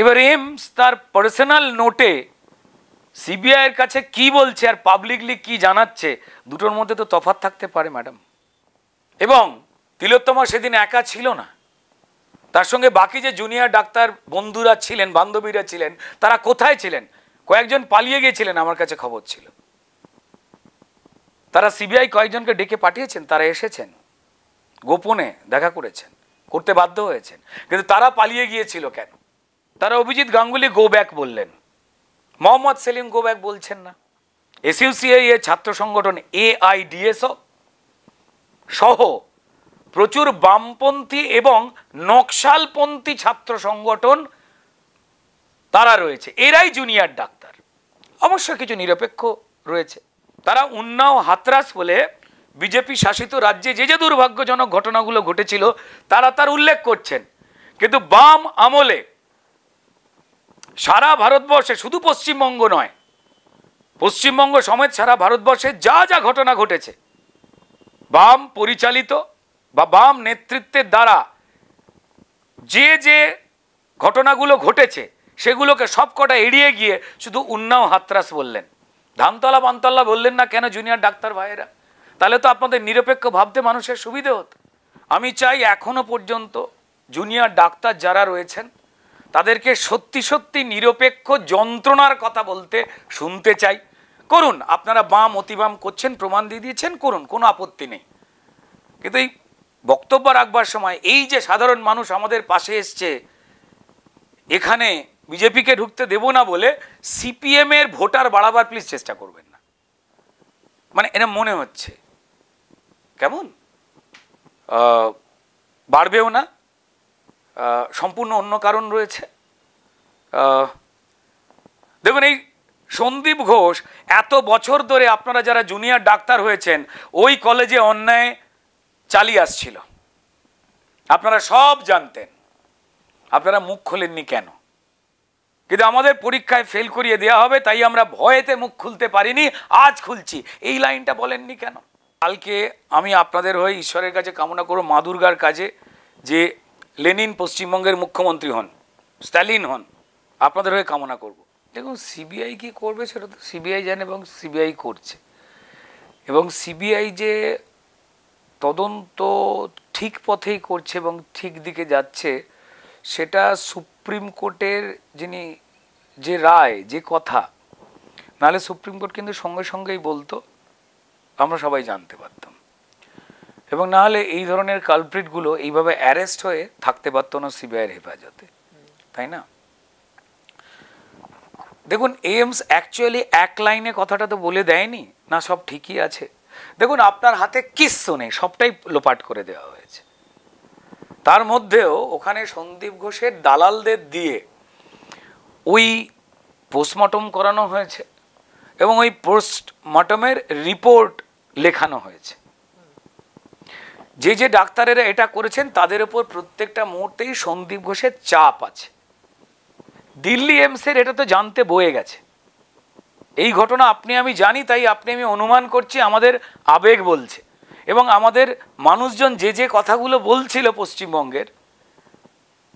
এবার এমস তার পার্সোনাল নোটে সিবিআইয়ের কাছে কি বলছে আর পাবলিকলি কি জানাচ্ছে দুটোর মধ্যে তো তফাত থাকতে পারে ম্যাডাম এবং তিলোত্তমা সেদিন একা ছিল না তার সঙ্গে বাকি যে জুনিয়র ডাক্তার বন্ধুরা ছিলেন বান্ধবীরা ছিলেন তারা কোথায় ছিলেন কয়েকজন পালিয়ে গিয়েছিলেন আমার কাছে খবর ছিল তারা সিবিআই কয়েকজনকে ডেকে পাঠিয়েছেন তারা এসেছেন গোপনে দেখা করেছেন করতে বাধ্য হয়েছেন কিন্তু তারা পালিয়ে গিয়েছিল কেন তারা অভিজিৎ গাঙ্গুলি গো ব্যাক বললেন মোহাম্মদ সেলিম গো ব্যাক বলছেন না এসইউসিআই এর ছাত্র সংগঠন এআইডিএসও সহ প্রচুর বামপন্থী এবং নকশালপন্থী ছাত্র সংগঠন তারা রয়েছে এরাই জুনিয়র ডাক্তার অবশ্য কিছু নিরপেক্ষ রয়েছে তারা উন্নাও হাতরাস বলে বিজেপি শাসিত রাজ্যে যে যে দুর্ভাগ্যজনক ঘটনাগুলো ঘটেছিল তারা তার উল্লেখ করছেন কিন্তু বাম আমলে সারা ভারতবর্ষে শুধু পশ্চিমবঙ্গ নয় পশ্চিমবঙ্গ সমেত সারা ভারতবর্ষে যা যা ঘটনা ঘটেছে বাম পরিচালিত বা বাম নেতৃত্বের দ্বারা যে যে ঘটনাগুলো ঘটেছে সেগুলোকে সবকটা এড়িয়ে গিয়ে শুধু উন্নাও হাতরাস বললেন ধামতলা বানতলা বললেন না কেন জুনিয়র ডাক্তার ভাইয়েরা তাহলে তো আপনাদের নিরপেক্ষ ভাবতে মানুষের সুবিধে হতো আমি চাই এখনও পর্যন্ত জুনিয়র ডাক্তার যারা রয়েছেন তাদেরকে সত্যি সত্যি নিরপেক্ষ যন্ত্রণার কথা বলতে শুনতে চাই করুন আপনারা বাম অতিবাম করছেন প্রমাণ দিয়ে দিয়েছেন করুন কোনো আপত্তি নেই কিন্তু এই বক্তব্য রাখবার সময় এই যে সাধারণ মানুষ আমাদের পাশে এসছে এখানে বিজেপিকে ঢুকতে দেব না বলে সিপিএমের ভোটার বাড়াবার প্লিজ চেষ্টা করবেন না মানে এরা মনে হচ্ছে কেমন বাড়বেও না সম্পূর্ণ অন্য কারণ রয়েছে দেখুন এই সন্দীপ ঘোষ এত বছর ধরে আপনারা যারা জুনিয়র ডাক্তার হয়েছেন ওই কলেজে অন্যায় চালিয়ে আসছিল আপনারা সব জানতেন আপনারা মুখ খোলেননি কেন কিন্তু আমাদের পরীক্ষায় ফেল করিয়ে দেওয়া হবে তাই আমরা ভয়েতে মুখ খুলতে পারিনি আজ খুলছি এই লাইনটা বলেননি কেন কালকে আমি আপনাদের হয়ে ঈশ্বরের কাছে কামনা করব মা দুর্গার কাজে যে লেনিন পশ্চিমবঙ্গের মুখ্যমন্ত্রী হন স্ট্যালিন হন আপনাদের হয়ে কামনা করব দেখুন সিবিআই কি করবে সেটা তো সিবিআই জানে এবং সিবিআই করছে এবং সিবিআই যে তদন্ত ঠিক পথেই করছে এবং ঠিক দিকে যাচ্ছে সেটা সুপ্রিম কোর্টের যিনি যে রায় যে কথা নাহলে সুপ্রিম কোর্ট কিন্তু সঙ্গে সঙ্গেই বলতো আমরা সবাই জানতে পারতাম এবং না হলে এই ধরনের কালপ্রিটগুলো এইভাবে অ্যারেস্ট হয়ে থাকতে পারত না সিবিআইয়ের হেফাজতে তাই না দেখুন এমস অ্যাকচুয়ালি এক লাইনে কথাটা তো বলে দেয়নি না সব ঠিকই আছে দেখুন আপনার হাতে কিচ্ছু নেই সবটাই লোপাট করে দেওয়া হয়েছে তার মধ্যেও ওখানে সন্দীপ ঘোষের দালালদের দিয়ে ওই পোস্টমর্টম করানো হয়েছে এবং ওই পোস্টমর্টমের রিপোর্ট লেখানো হয়েছে যে যে ডাক্তারেরা এটা করেছেন তাদের ওপর প্রত্যেকটা মুহূর্তেই সন্দীপ ঘোষের চাপ আছে দিল্লি এমসের এটা তো জানতে বয়ে গেছে এই ঘটনা আপনি আমি জানি তাই আপনি আমি অনুমান করছি আমাদের আবেগ বলছে এবং আমাদের মানুষজন যে যে কথাগুলো বলছিল পশ্চিমবঙ্গের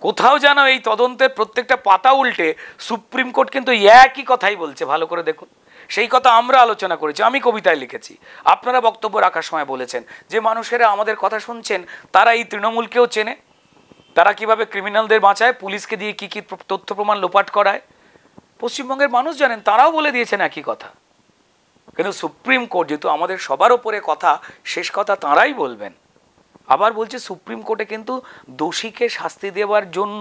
কোথাও যেন এই তদন্তের প্রত্যেকটা পাতা উল্টে সুপ্রিম কোর্ট কিন্তু একই কথাই বলছে ভালো করে দেখুন সেই কথা আমরা আলোচনা করেছি আমি কবিতায় লিখেছি আপনারা বক্তব্য রাখার সময় বলেছেন যে মানুষেরা আমাদের কথা শুনছেন তারা এই তৃণমূলকেও চেনে তারা কিভাবে ক্রিমিনালদের বাঁচায় পুলিশকে দিয়ে কী কী তথ্য প্রমাণ লোপাট করায় পশ্চিমবঙ্গের মানুষ জানেন তারাও বলে দিয়েছেন একই কথা কিন্তু সুপ্রিম কোর্ট যেহেতু আমাদের সবার ওপরে কথা শেষ কথা তাঁরাই বলবেন আবার বলছে সুপ্রিম কোর্টে কিন্তু দোষীকে শাস্তি দেওয়ার জন্য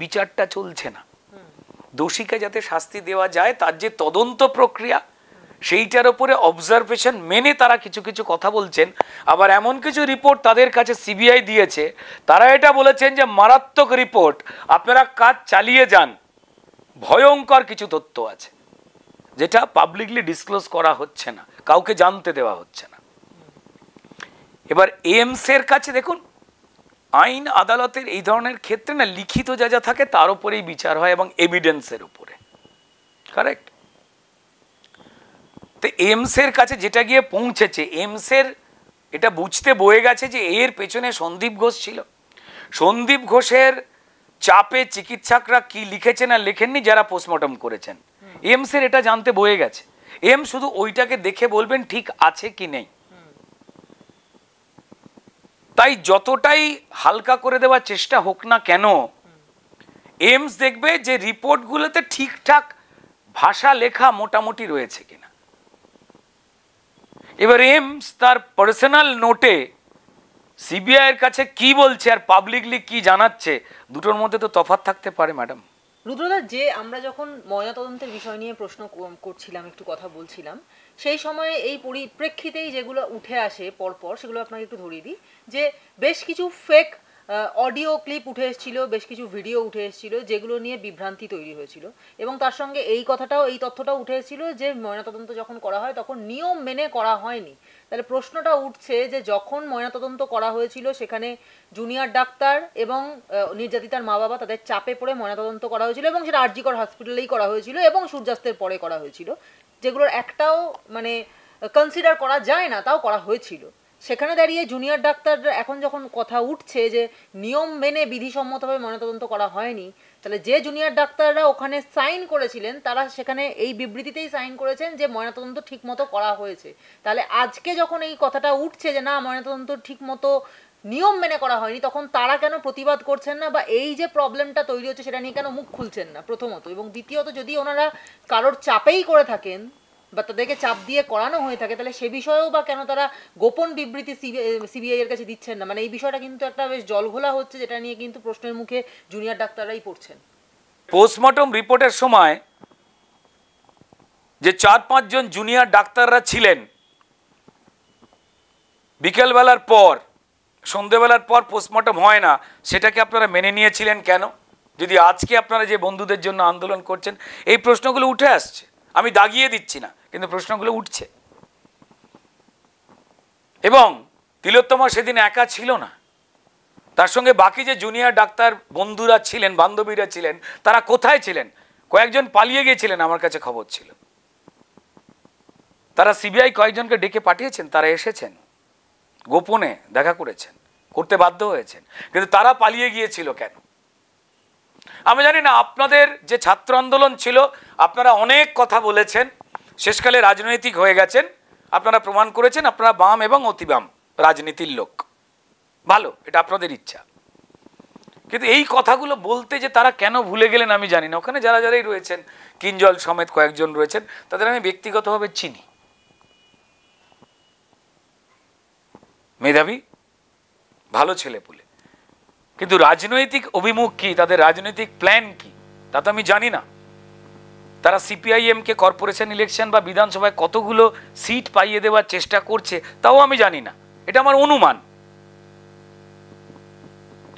বিচারটা চলছে না দোষীকে যাতে শাস্তি দেওয়া যায় তার যে তদন্ত প্রক্রিয়া সেইটার ওপরে অবজারভেশন মেনে তারা কিছু কিছু কথা বলছেন আবার এমন কিছু রিপোর্ট তাদের কাছে সিবিআই দিয়েছে তারা এটা বলেছেন যে মারাত্মক রিপোর্ট আপনারা কাজ চালিয়ে যান ভয়ঙ্কর কিছু তথ্য আছে যেটা পাবলিকলি ডিসক্লোজ করা হচ্ছে না কাউকে জানতে দেওয়া হচ্ছে না এবার এমসের কাছে দেখুন আইন আদালতের এই ধরনের ক্ষেত্রে না লিখিত যা যা থাকে তার উপরেই বিচার হয় এবং এভিডেন্সের উপরে কারেক্ট তো এমসের কাছে যেটা গিয়ে পৌঁছেছে এমসের এটা বুঝতে বয়ে গেছে যে এর পেছনে সন্দীপ ঘোষ ছিল সন্দীপ ঘোষের চাপে চিকিৎসকরা কি লিখেছে না লেখেননি যারা পোস্টমর্টম করেছেন এমসের এটা জানতে বয়ে গেছে এম শুধু ওইটাকে দেখে বলবেন ঠিক আছে কি নেই তাই যতটাই হালকা করে দেওয়ার চেষ্টা হোক না কেন এমস দেখবে যে রিপোর্টগুলোতে ঠিকঠাক ভাষা লেখা মোটামুটি রয়েছে কিনা এবার এমস তার পার্সোনাল নোটে সিবিআইয়ের কাছে কি বলছে আর পাবলিকলি কি জানাচ্ছে দুটোর মধ্যে তো তফাত থাকতে পারে ম্যাডাম রুদ্রদা যে আমরা যখন ময়নাতদন্তের বিষয় নিয়ে প্রশ্ন করছিলাম একটু কথা বলছিলাম সেই সময়ে এই পরিপ্রেক্ষিতেই যেগুলো উঠে আসে পরপর সেগুলো আপনাকে একটু ধরিয়ে দিই যে বেশ কিছু ফেক অডিও ক্লিপ উঠে এসেছিল বেশ কিছু ভিডিও উঠে এসেছিল যেগুলো নিয়ে বিভ্রান্তি তৈরি হয়েছিল এবং তার সঙ্গে এই কথাটাও এই তথ্যটাও উঠে এসেছিল যে ময়নাতদন্ত যখন করা হয় তখন নিয়ম মেনে করা হয়নি তাহলে প্রশ্নটা উঠছে যে যখন ময়নাতদন্ত করা হয়েছিল সেখানে জুনিয়র ডাক্তার এবং নির্যাতিতার মা বাবা তাদের চাপে পড়ে ময়নাতদন্ত করা হয়েছিল এবং সেটা আরজিকর হসপিটালেই করা হয়েছিল এবং সূর্যাস্তের পরে করা হয়েছিল যেগুলোর একটাও মানে কনসিডার করা যায় না তাও করা হয়েছিল সেখানে দাঁড়িয়ে জুনিয়র ডাক্তার এখন যখন কথা উঠছে যে নিয়ম মেনে বিধিসম্মতভাবে ময়নাতদন্ত করা হয়নি তাহলে যে জুনিয়র ডাক্তাররা ওখানে সাইন করেছিলেন তারা সেখানে এই বিবৃতিতেই সাইন করেছেন যে ময়নাতদন্ত ঠিকমতো করা হয়েছে তাহলে আজকে যখন এই কথাটা উঠছে যে না ময়নাতদন্ত মতো নিয়ম মেনে করা হয়নি তখন তারা কেন প্রতিবাদ করছেন না বা এই যে প্রবলেমটা তৈরি হচ্ছে সেটা নিয়ে কেন মুখ খুলছেন না প্রথমত এবং দ্বিতীয়ত যদি ওনারা কারোর চাপেই করে থাকেন বা তাদেরকে চাপ দিয়ে করানো হয়ে থাকে তাহলে সে বিষয়েও বা কেন তারা গোপন বিবৃতি সিবিআই এর কাছে দিচ্ছেন না মানে এই বিষয়টা কিন্তু একটা বেশ জলঘোলা হচ্ছে যেটা নিয়ে কিন্তু প্রশ্নের মুখে জুনিয়র ডাক্তাররাই পড়ছেন পোস্টমর্টম রিপোর্টের সময় যে চার পাঁচজন জুনিয়র ডাক্তাররা ছিলেন বিকেলবেলার পর সন্ধেবেলার পর পোস্টমর্টম হয় না সেটাকে আপনারা মেনে নিয়েছিলেন কেন যদি আজকে আপনারা যে বন্ধুদের জন্য আন্দোলন করছেন এই প্রশ্নগুলো উঠে আসছে আমি দাগিয়ে দিচ্ছি না কিন্তু প্রশ্নগুলো উঠছে এবং তিলোত্তমা সেদিন একা ছিল না তার সঙ্গে বাকি যে জুনিয়র ডাক্তার বন্ধুরা ছিলেন বান্ধবীরা ছিলেন তারা কোথায় ছিলেন কয়েকজন পালিয়ে গিয়েছিলেন আমার কাছে খবর ছিল তারা সিবিআই কয়েকজনকে ডেকে পাঠিয়েছেন তারা এসেছেন গোপনে দেখা করেছেন করতে বাধ্য হয়েছেন কিন্তু তারা পালিয়ে গিয়েছিল কেন আমি জানি না আপনাদের যে ছাত্র আন্দোলন ছিল আপনারা অনেক কথা বলেছেন শেষকালে রাজনৈতিক হয়ে গেছেন আপনারা প্রমাণ করেছেন আপনারা বাম এবং অতিবাম রাজনীতির লোক ভালো এটা আপনাদের ইচ্ছা কিন্তু এই কথাগুলো বলতে যে তারা কেন ভুলে গেলেন আমি জানি না ওখানে যারা যারাই রয়েছেন কিঞ্জল সমেত কয়েকজন রয়েছেন তাদের আমি ব্যক্তিগতভাবে চিনি মেধাবী ভালো ছেলে পুলে কিন্তু রাজনৈতিক অভিমুখ কী তাদের রাজনৈতিক প্ল্যান কী তা তো আমি জানি না তারা সিপিআইএম কে কর্পোরেশন ইলেকশন বা বিধানসভায় কতগুলো সিট পাইয়ে দেওয়ার চেষ্টা করছে তাও আমি জানি না এটা আমার অনুমান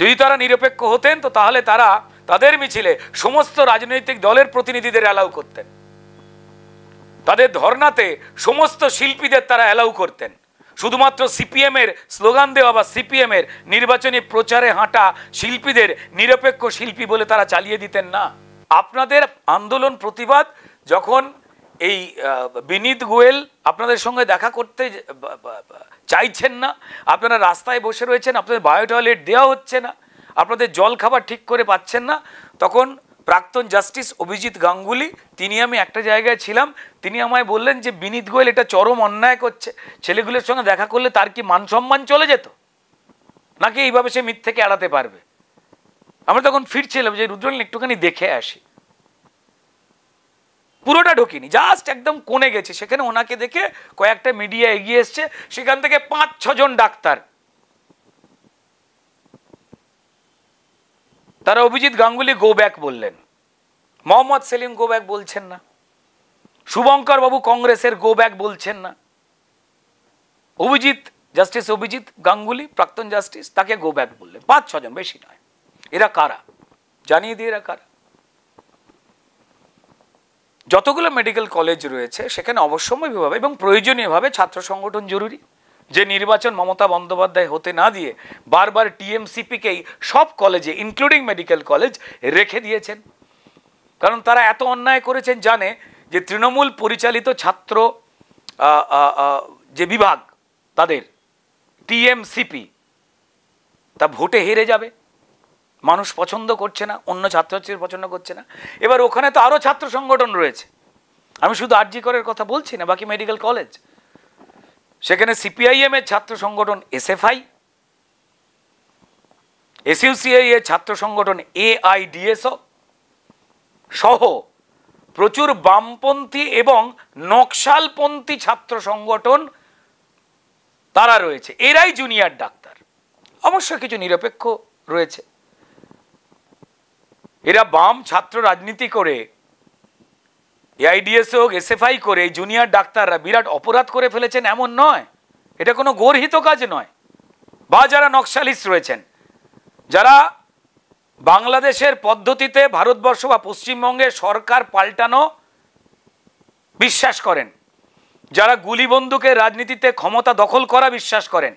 যদি তারা নিরপেক্ষ হতেন তো তাহলে তারা তাদের মিছিলে সমস্ত রাজনৈতিক দলের প্রতিনিধিদের অ্যালাউ করতেন তাদের ধর্নাতে সমস্ত শিল্পীদের তারা অ্যালাউ করতেন শুধুমাত্র সিপিএম এর স্লোগান দেওয়া বা সিপিএম এর নির্বাচনী প্রচারে হাঁটা শিল্পীদের নিরপেক্ষ শিল্পী বলে তারা চালিয়ে দিতেন না আপনাদের আন্দোলন প্রতিবাদ যখন এই বিনীত গোয়েল আপনাদের সঙ্গে দেখা করতে চাইছেন না আপনারা রাস্তায় বসে রয়েছেন আপনাদের বায়ো টয়লেট দেওয়া হচ্ছে না আপনাদের জল খাবার ঠিক করে পাচ্ছেন না তখন প্রাক্তন জাস্টিস অভিজিৎ গাঙ্গুলি তিনি আমি একটা জায়গায় ছিলাম তিনি আমায় বললেন যে বিনীত গোয়েল এটা চরম অন্যায় করছে ছেলেগুলোর সঙ্গে দেখা করলে তার কি মান সম্মান চলে যেত নাকি এইভাবে সে থেকে এড়াতে পারবে আমরা তখন ফিরছিলাম যে রুদ্রল একটুখানি দেখে আসি পুরোটা ঢুকিনি জাস্ট একদম কোনে গেছে সেখানে ওনাকে দেখে কয়েকটা মিডিয়া এগিয়ে এসছে সেখান থেকে পাঁচ ছজন ডাক্তার তারা অভিজিৎ গাঙ্গুলি গো ব্যাক বললেন মোহাম্মদ সেলিম গো ব্যাক বলছেন না শুভঙ্কর বাবু কংগ্রেসের গো ব্যাক বলছেন না অভিজিৎ জাস্টিস অভিজিৎ গাঙ্গুলি প্রাক্তন জাস্টিস তাকে গো ব্যাক বললেন পাঁচ ছজন বেশি নয় এরা কারা জানিয়ে দিয়ে এরা কারা যতগুলো মেডিকেল কলেজ রয়েছে সেখানে অবশ্যম্ভাবীভাবে এবং প্রয়োজনীয়ভাবে ছাত্র সংগঠন জরুরি যে নির্বাচন মমতা বন্দ্যোপাধ্যায় হতে না দিয়ে বারবার টিএমসিপিকেই সব কলেজে ইনক্লুডিং মেডিকেল কলেজ রেখে দিয়েছেন কারণ তারা এত অন্যায় করেছেন জানে যে তৃণমূল পরিচালিত ছাত্র যে বিভাগ তাদের টিএমসিপি তা ভোটে হেরে যাবে মানুষ পছন্দ করছে না অন্য ছাত্রছাত্রীর পছন্দ করছে না এবার ওখানে তো আরও ছাত্র সংগঠন রয়েছে আমি শুধু আরজি করের কথা বলছি না বাকি মেডিকেল কলেজ সেখানে সিপিআইএম এর ছাত্র সংগঠন এসএফআই এসইউসিআই এর ছাত্র সংগঠন এআইডিএসও সহ প্রচুর বামপন্থী এবং নকশালপন্থী ছাত্র সংগঠন তারা রয়েছে এরাই জুনিয়র ডাক্তার অবশ্য কিছু নিরপেক্ষ রয়েছে এরা বাম ছাত্র রাজনীতি করে এআইডিএস হোক এসএফআই করে জুনিয়র ডাক্তাররা বিরাট অপরাধ করে ফেলেছেন এমন নয় এটা কোনো গর্হিত কাজ নয় বা যারা নকশালিস্ট রয়েছেন যারা বাংলাদেশের পদ্ধতিতে ভারতবর্ষ বা পশ্চিমবঙ্গে সরকার পাল্টানো বিশ্বাস করেন যারা গুলিবন্দুকের রাজনীতিতে ক্ষমতা দখল করা বিশ্বাস করেন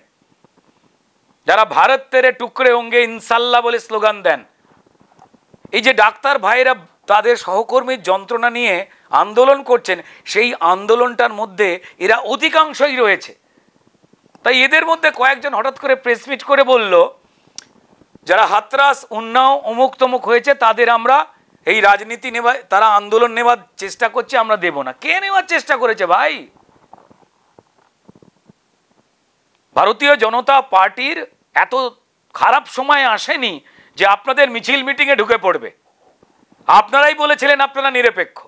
যারা ভারত তেরে টুকরে অঙ্গে ইনশাল্লাহ বলে স্লোগান দেন এই যে ডাক্তার ভাইয়েরা তাদের সহকর্মীর যন্ত্রণা নিয়ে আন্দোলন করছেন সেই আন্দোলনটার মধ্যে এরা অধিকাংশই রয়েছে তাই এদের মধ্যে কয়েকজন হঠাৎ করে প্রেসমিট করে বলল যারা হাতরাস উন্নাও অমুক তমুক হয়েছে তাদের আমরা এই রাজনীতি নেবার তারা আন্দোলন নেবার চেষ্টা করছে আমরা দেব না কে নেওয়ার চেষ্টা করেছে ভাই ভারতীয় জনতা পার্টির এত খারাপ সময় আসেনি যে আপনাদের মিছিল মিটিংয়ে ঢুকে পড়বে আপনারাই বলেছিলেন আপনারা নিরপেক্ষ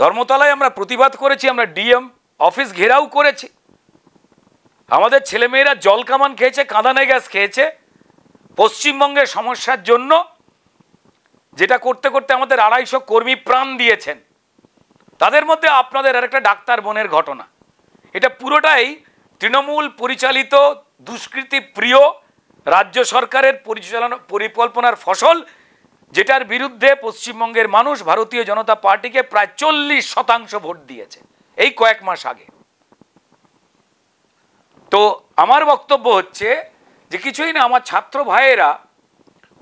ধর্মতলায় আমরা প্রতিবাদ করেছি আমরা ডিএম অফিস ঘেরাও করেছি আমাদের ছেলেমেয়েরা জল কামান খেয়েছে কাঁদানে গ্যাস খেয়েছে পশ্চিমবঙ্গের সমস্যার জন্য যেটা করতে করতে আমাদের আড়াইশো কর্মী প্রাণ দিয়েছেন তাদের মধ্যে আপনাদের আর একটা ডাক্তার বোনের ঘটনা এটা পুরোটাই তৃণমূল পরিচালিত দুষ্কৃতি প্রিয় রাজ্য সরকারের পরিচালনা পরিকল্পনার ফসল যেটার বিরুদ্ধে পশ্চিমবঙ্গের মানুষ ভারতীয় জনতা পার্টিকে প্রায় চল্লিশ শতাংশ ভোট দিয়েছে এই কয়েক মাস আগে তো আমার বক্তব্য হচ্ছে যে কিছুই না আমার ছাত্র ভাইয়েরা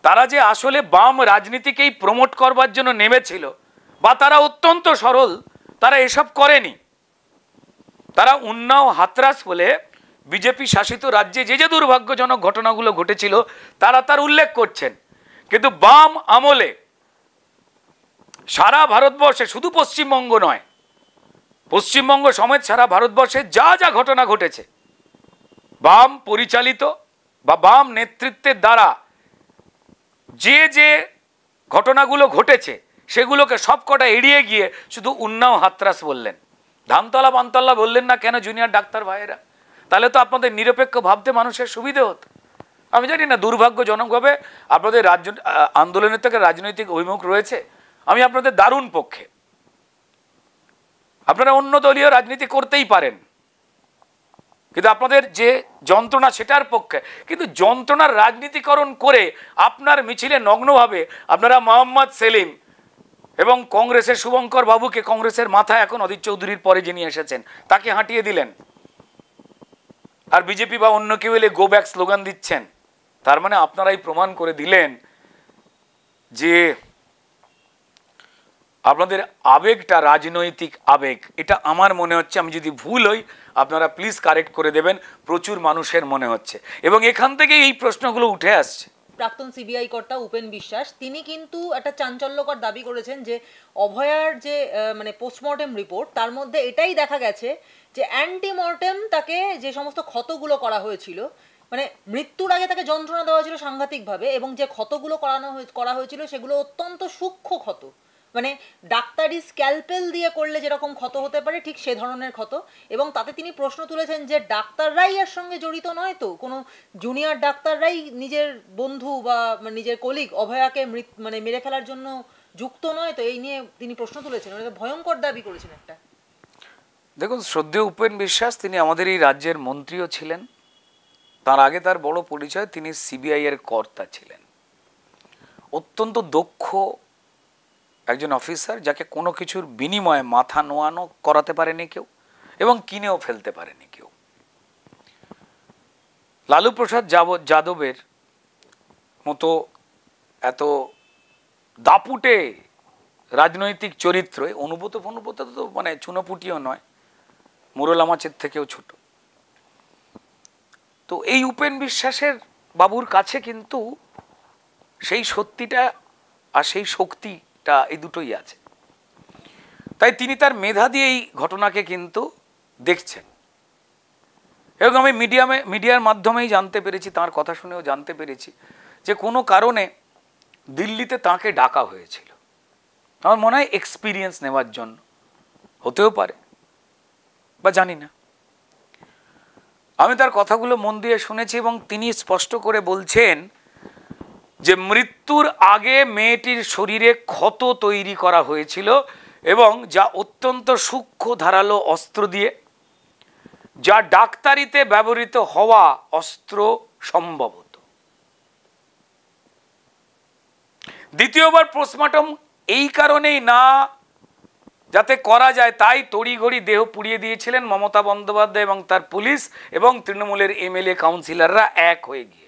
তারা যে আসলে বাম রাজনীতিকেই প্রমোট করবার জন্য নেমেছিল বা তারা অত্যন্ত সরল তারা এসব করেনি তারা উন্নাও হাতরাস বলে বিজেপি শাসিত রাজ্যে যে যে দুর্ভাগ্যজনক ঘটনাগুলো ঘটেছিল তারা তার উল্লেখ করছেন কিন্তু বাম আমলে সারা ভারতবর্ষে শুধু পশ্চিমবঙ্গ নয় পশ্চিমবঙ্গ সমেত সারা ভারতবর্ষে যা যা ঘটনা ঘটেছে বাম পরিচালিত বা বাম নেতৃত্বের দ্বারা যে যে ঘটনাগুলো ঘটেছে সেগুলোকে সবকটা এড়িয়ে গিয়ে শুধু উন্নাও হাতরাস বললেন ধামতলা পানতলা বললেন না কেন জুনিয়র ডাক্তার ভাইয়েরা তাহলে তো আপনাদের নিরপেক্ষ ভাবতে মানুষের সুবিধে হতো আমি জানি না দুর্ভাগ্যজনকভাবে আপনাদের রাজ্য আন্দোলনের থেকে রাজনৈতিক অভিমুখ রয়েছে আমি আপনাদের দারুণ পক্ষে আপনারা অন্য দলীয় রাজনীতি করতেই পারেন কিন্তু আপনাদের যে যন্ত্রণা সেটার পক্ষে কিন্তু যন্ত্রণার রাজনীতিকরণ করে আপনার মিছিলে নগ্নভাবে আপনারা মোহাম্মদ সেলিম এবং কংগ্রেসের শুভঙ্কর বাবুকে কংগ্রেসের মাথা এখন অদিত চৌধুরীর পরে যিনি এসেছেন তাকে হাঁটিয়ে দিলেন আর বিজেপি বা অন্য কেউ এলে গো ব্যাক স্লোগান দিচ্ছেন তার মানে আপনারাই প্রমাণ করে দিলেন যে আপনাদের আবেগটা রাজনৈতিক আবেগ এটা আমার মনে হচ্ছে আমি যদি ভুল হই আপনারা প্লিজ কারেক্ট করে দেবেন প্রচুর মানুষের মনে হচ্ছে এবং এখান থেকে এই প্রশ্নগুলো উঠে আসছে প্রাক্তন সিবিআই কর্তা উপেন বিশ্বাস তিনি কিন্তু একটা চাঞ্চল্যকর দাবি করেছেন যে অভয়ার যে মানে পোস্টমর্টেম রিপোর্ট তার মধ্যে এটাই দেখা গেছে যে অ্যান্টিমর্টেম তাকে যে সমস্ত ক্ষতগুলো করা হয়েছিল মানে মৃত্যুর আগে তাকে যন্ত্রণা দেওয়া হয়েছিল সাংঘাতিকভাবে এবং যে ক্ষতগুলো করানো করা হয়েছিল সেগুলো অত্যন্ত সূক্ষ্ম ক্ষত মানে ডাক্তারি স্ক্যালপেল দিয়ে করলে যেরকম ক্ষত হতে পারে ঠিক সে ধরনের ক্ষত এবং তাতে তিনি প্রশ্ন তুলেছেন যে ডাক্তাররাই এর সঙ্গে জড়িত নয় তো কোনো জুনিয়র ডাক্তাররাই নিজের বন্ধু বা মানে নিজের কলিগ অভয়াকে মানে মেরে ফেলার জন্য যুক্ত নয় তো এই নিয়ে তিনি প্রশ্ন তুলেছেন ওটা মানে ভয়ঙ্কর দাবি করেছেন একটা দেখুন শ্রদ্ধেয় উপেন বিশ্বাস তিনি আমাদের এই রাজ্যের মন্ত্রীও ছিলেন তার আগে তার বড় পরিচয় তিনি সিবিআই এর কর্তা ছিলেন অত্যন্ত দক্ষ একজন অফিসার যাকে কোনো কিছুর বিনিময়ে মাথা নোয়ানো করাতে পারেনি কেউ এবং কিনেও ফেলতে পারেনি কেউ লালু প্রসাদ যাদবের মতো এত দাপুটে রাজনৈতিক চরিত্র অনুভূত ফনুভূত তো মানে চুনোপুটিও নয় মুরলামাচের থেকেও ছোট তো এই উপেন বিশ্বাসের বাবুর কাছে কিন্তু সেই সত্যিটা আর সেই শক্তি একটা এই দুটোই আছে তাই তিনি তার মেধা দিয়ে এই ঘটনাকে কিন্তু দেখছেন এবং আমি মিডিয়ামে মিডিয়ার মাধ্যমেই জানতে পেরেছি তার কথা শুনেও জানতে পেরেছি যে কোনো কারণে দিল্লিতে তাকে ডাকা হয়েছিল আমার মনে হয় এক্সপিরিয়েন্স নেওয়ার জন্য হতেও পারে বা জানি না আমি তার কথাগুলো মন দিয়ে শুনেছি এবং তিনি স্পষ্ট করে বলছেন যে মৃত্যুর আগে মেয়েটির শরীরে ক্ষত তৈরি করা হয়েছিল এবং যা অত্যন্ত সূক্ষ্ম ধারালো অস্ত্র দিয়ে যা ডাক্তারিতে ব্যবহৃত হওয়া অস্ত্র সম্ভবত দ্বিতীয়বার পোস্টমর্টম এই কারণেই না যাতে করা যায় তাই তড়িঘড়ি দেহ পুড়িয়ে দিয়েছিলেন মমতা বন্দ্যোপাধ্যায় এবং তার পুলিশ এবং তৃণমূলের এমএলএ কাউন্সিলররা এক হয়ে গিয়ে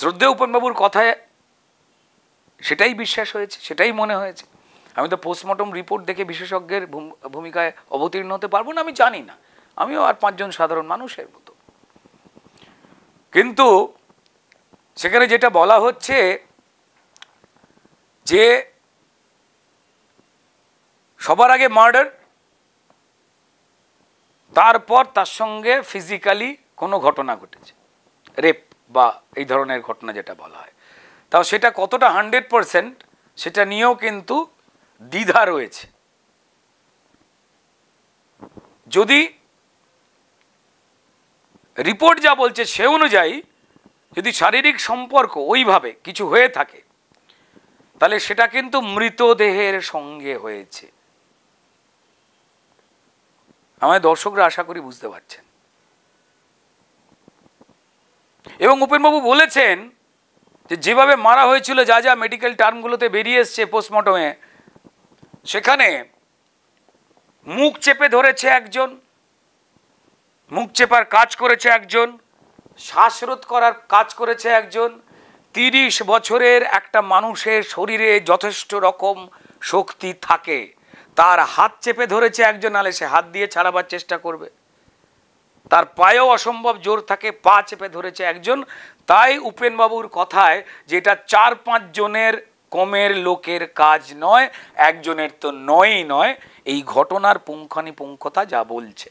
শ্রদ্ধেয় উপেনবাবুর কথায় সেটাই বিশ্বাস হয়েছে সেটাই মনে হয়েছে আমি তো পোস্টমর্টম রিপোর্ট দেখে বিশেষজ্ঞের ভূমিকায় অবতীর্ণ হতে পারবো না আমি জানি না আমিও আর পাঁচজন সাধারণ মানুষের মতো কিন্তু সেখানে যেটা বলা হচ্ছে যে সবার আগে মার্ডার তারপর তার সঙ্গে ফিজিক্যালি কোনো ঘটনা ঘটেছে রেপ বা এই ধরনের ঘটনা যেটা বলা হয় তাও সেটা কতটা হান্ড্রেড পারসেন্ট সেটা নিয়েও কিন্তু দ্বিধা রয়েছে যদি রিপোর্ট যা বলছে সে অনুযায়ী যদি শারীরিক সম্পর্ক ওইভাবে কিছু হয়ে থাকে তাহলে সেটা কিন্তু মৃতদেহের সঙ্গে হয়েছে আমার দর্শকরা আশা করি বুঝতে পারছেন এবং উপেনবাবু বলেছেন যে যেভাবে মারা হয়েছিল যা যা মেডিকেল টার্মগুলোতে বেরিয়ে এসছে পোস্টমর্টমে সেখানে মুখ চেপে ধরেছে একজন মুখ চেপার কাজ করেছে একজন শ্বাসরোধ করার কাজ করেছে একজন তিরিশ বছরের একটা মানুষের শরীরে যথেষ্ট রকম শক্তি থাকে তার হাত চেপে ধরেছে একজন নালে সে হাত দিয়ে ছাড়াবার চেষ্টা করবে তার পায়েও অসম্ভব জোর থাকে পা চেপে ধরেছে একজন তাই উপেনবাবুর কথায় যেটা চার পাঁচ জনের কমের লোকের কাজ নয় একজনের তো নয়ই নয় এই ঘটনার পুঙ্খানিপুঙ্খতা যা বলছে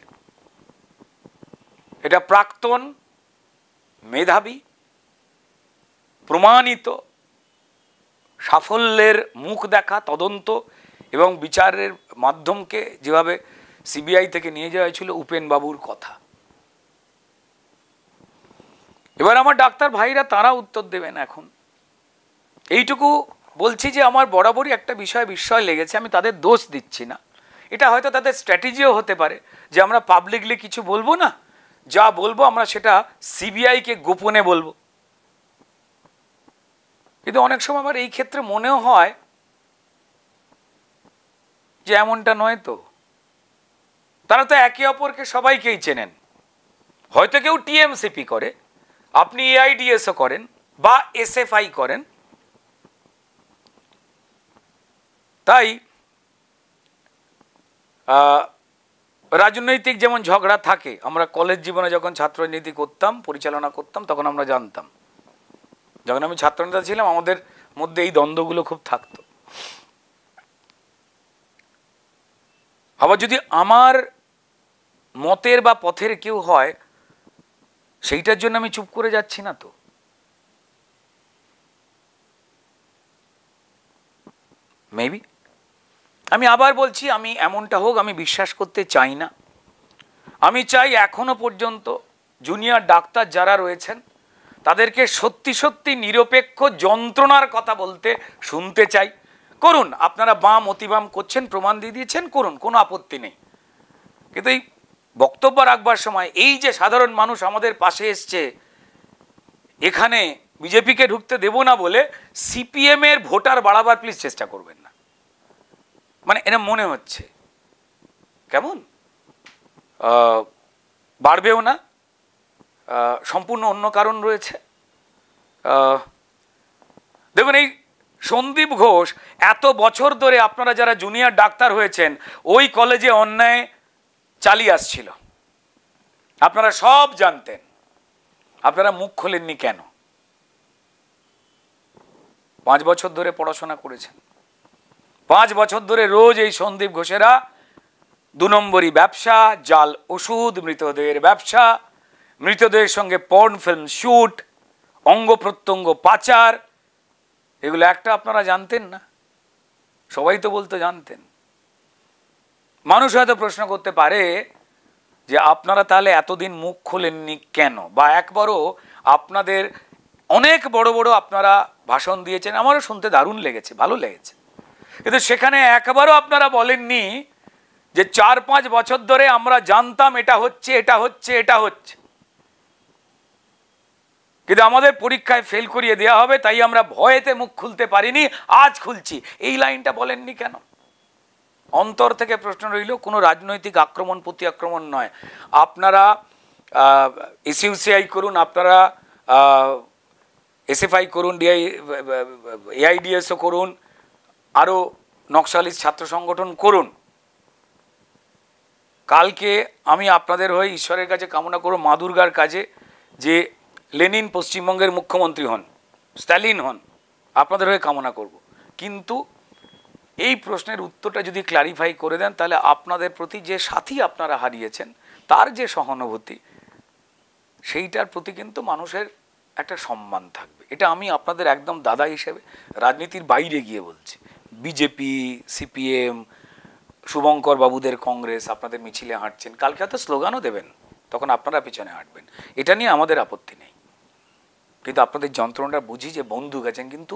এটা প্রাক্তন মেধাবী প্রমাণিত সাফল্যের মুখ দেখা তদন্ত এবং বিচারের মাধ্যমকে যেভাবে সিবিআই থেকে নিয়ে যাওয়া হয়েছিল উপেনবাবুর কথা এবার আমার ডাক্তার ভাইরা তারা উত্তর দেবেন এখন এইটুকু বলছি যে আমার বরাবরই একটা বিষয় বিস্ময় লেগেছে আমি তাদের দোষ দিচ্ছি না এটা হয়তো তাদের স্ট্র্যাটেজিও হতে পারে যে আমরা পাবলিকলি কিছু বলবো না যা বলবো আমরা সেটা সিবিআইকে গোপনে বলবো কিন্তু অনেক সময় আমার এই ক্ষেত্রে মনেও হয় যে এমনটা নয় তো তারা তো একে অপরকে সবাইকেই চেনেন হয়তো কেউ টিএমসিপি করে আপনি এআইডিএসও করেন বা এসএফআই করেন তাই রাজনৈতিক যেমন ঝগড়া থাকে আমরা কলেজ জীবনে যখন ছাত্রনীতি করতাম পরিচালনা করতাম তখন আমরা জানতাম যখন আমি ছাত্রনেতা ছিলাম আমাদের মধ্যে এই দ্বন্দ্বগুলো খুব থাকতো আবার যদি আমার মতের বা পথের কেউ হয় সেইটার জন্য আমি চুপ করে যাচ্ছি না তো মেবি আমি আবার বলছি আমি এমনটা হোক আমি বিশ্বাস করতে চাই না আমি চাই এখনও পর্যন্ত জুনিয়র ডাক্তার যারা রয়েছেন তাদেরকে সত্যি সত্যি নিরপেক্ষ যন্ত্রণার কথা বলতে শুনতে চাই করুন আপনারা বাম অতিবাম করছেন প্রমাণ দিয়ে দিয়েছেন করুন কোনো আপত্তি নেই কিন্তু এই বক্তব্য রাখবার সময় এই যে সাধারণ মানুষ আমাদের পাশে এসছে এখানে বিজেপিকে ঢুকতে দেব না বলে সিপিএমের ভোটার বাড়াবার প্লিজ চেষ্টা করবেন না মানে এটা মনে হচ্ছে কেমন বাড়বেও না সম্পূর্ণ অন্য কারণ রয়েছে দেখুন এই সন্দীপ ঘোষ এত বছর ধরে আপনারা যারা জুনিয়র ডাক্তার হয়েছেন ওই কলেজে অন্যায় চালিয়ে আসছিল আপনারা সব জানতেন আপনারা মুখ খোলেননি কেন পাঁচ বছর ধরে পড়াশোনা করেছেন পাঁচ বছর ধরে রোজ এই সন্দীপ ঘোষেরা দু নম্বরই ব্যবসা জাল ওষুধ মৃতদেহের ব্যবসা মৃতদেহের সঙ্গে পর্ন ফিল্ম শ্যুট অঙ্গ প্রত্যঙ্গ পাচার এগুলো একটা আপনারা জানতেন না সবাই তো বলতে জানতেন মানুষ হয়তো প্রশ্ন করতে পারে যে আপনারা তাহলে এতদিন মুখ খোলেননি কেন বা একবারও আপনাদের অনেক বড় বড় আপনারা ভাষণ দিয়েছেন আমারও শুনতে দারুণ লেগেছে ভালো লেগেছে কিন্তু সেখানে একবারও আপনারা বলেননি যে চার পাঁচ বছর ধরে আমরা জানতাম এটা হচ্ছে এটা হচ্ছে এটা হচ্ছে কিন্তু আমাদের পরীক্ষায় ফেল করিয়ে দেওয়া হবে তাই আমরা ভয়েতে মুখ খুলতে পারিনি আজ খুলছি এই লাইনটা বলেননি কেন অন্তর থেকে প্রশ্ন রইল কোনো রাজনৈতিক আক্রমণ প্রতি আক্রমণ নয় আপনারা এসইউসিআই করুন আপনারা এসএফআই করুন ডিআই এআইডিএসও করুন আরও নকশালিস ছাত্র সংগঠন করুন কালকে আমি আপনাদের হয়ে ঈশ্বরের কাছে কামনা করব মা দুর্গার কাজে যে লেনিন পশ্চিমবঙ্গের মুখ্যমন্ত্রী হন স্ট্যালিন হন আপনাদের হয়ে কামনা করব কিন্তু এই প্রশ্নের উত্তরটা যদি ক্লারিফাই করে দেন তাহলে আপনাদের প্রতি যে সাথী আপনারা হারিয়েছেন তার যে সহানুভূতি সেইটার প্রতি কিন্তু মানুষের একটা সম্মান থাকবে এটা আমি আপনাদের একদম দাদা হিসেবে রাজনীতির বাইরে গিয়ে বলছি বিজেপি সিপিএম শুভঙ্কর বাবুদের কংগ্রেস আপনাদের মিছিলে হাঁটছেন কালকে হয়তো স্লোগানও দেবেন তখন আপনারা পিছনে হাঁটবেন এটা নিয়ে আমাদের আপত্তি নেই কিন্তু আপনাদের যন্ত্রণাটা বুঝি যে বন্ধু গেছেন কিন্তু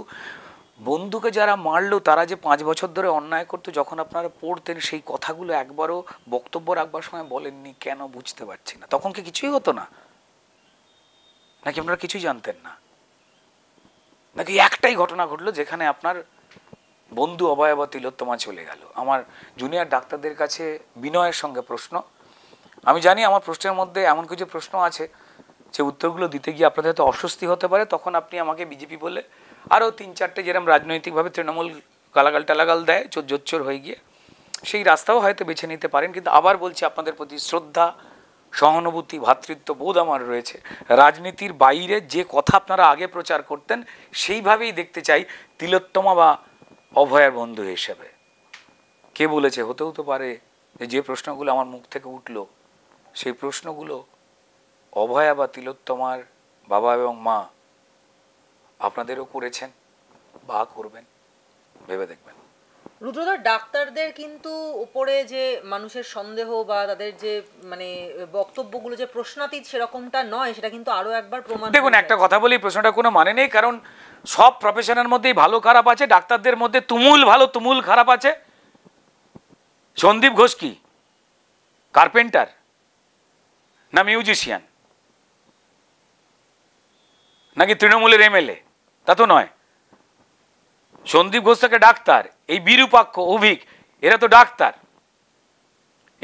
বন্ধুকে যারা মারলো তারা যে পাঁচ বছর ধরে অন্যায় করতো যখন আপনারা পড়তেন সেই কথাগুলো একবারও বক্তব্য রাখবার সময় বলেননি কেন বুঝতে পারছি না তখন কি কিছুই হতো না নাকি আপনারা কিছুই জানতেন না নাকি একটাই ঘটনা ঘটলো যেখানে আপনার বন্ধু অবয়বা তিলোত্তমা চলে গেল আমার জুনিয়র ডাক্তারদের কাছে বিনয়ের সঙ্গে প্রশ্ন আমি জানি আমার প্রশ্নের মধ্যে এমন কিছু প্রশ্ন আছে যে উত্তরগুলো দিতে গিয়ে আপনাদের হয়তো অস্বস্তি হতে পারে তখন আপনি আমাকে বিজেপি বলে আরও তিন চারটে যেরকম রাজনৈতিকভাবে তৃণমূল গালাগাল টালাগাল দেয় চোর জোচ্চোর হয়ে গিয়ে সেই রাস্তাও হয়তো বেছে নিতে পারেন কিন্তু আবার বলছি আপনাদের প্রতি শ্রদ্ধা সহানুভূতি বোধ আমার রয়েছে রাজনীতির বাইরে যে কথা আপনারা আগে প্রচার করতেন সেইভাবেই দেখতে চাই তিলোত্তমা বা অভয়ার বন্ধু হিসেবে কে বলেছে হতেও তো পারে যে প্রশ্নগুলো আমার মুখ থেকে উঠল সেই প্রশ্নগুলো অভয়া বা তিলোত্তমার বাবা এবং মা আপনাদেরও করেছেন বা করবেন ভেবে দেখবেন রুদ্রদা ডাক্তারদের কিন্তু উপরে যে মানুষের সন্দেহ বা তাদের যে মানে বক্তব্যগুলো যে প্রশ্নাতীত সেরকমটা নয় সেটা কিন্তু আরো একবার প্রমাণ দেখুন একটা কথা বলি প্রশ্নটা কোনো মানে নেই কারণ সব প্রফেশনের মধ্যেই ভালো খারাপ আছে ডাক্তারদের মধ্যে তুমুল ভালো তুমুল খারাপ আছে সন্দীপ ঘোষ কি কার্পেন্টার না মিউজিশিয়ান নাকি তৃণমূলের এমএলএ তা তো নয় সন্দীপ ঘোষ তাকে ডাক্তার এই বিরূপাক্ষ অভিক এরা তো ডাক্তার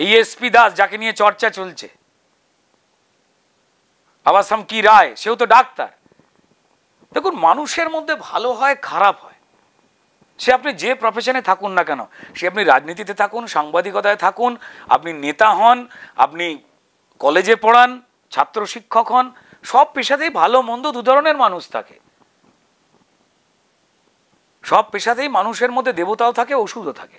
এই এসপি দাস যাকে নিয়ে চর্চা চলছে আবার কি রায় সেও তো ডাক্তার দেখুন মানুষের মধ্যে ভালো হয় খারাপ হয় সে আপনি যে প্রফেশনে থাকুন না কেন সে আপনি রাজনীতিতে থাকুন সাংবাদিকতায় থাকুন আপনি নেতা হন আপনি কলেজে পড়ান ছাত্র শিক্ষক হন সব পেশাতেই ভালো মন্দ দু ধরনের মানুষ থাকে সব পেশাতেই মানুষের মধ্যে দেবতাও থাকে ওষুধও থাকে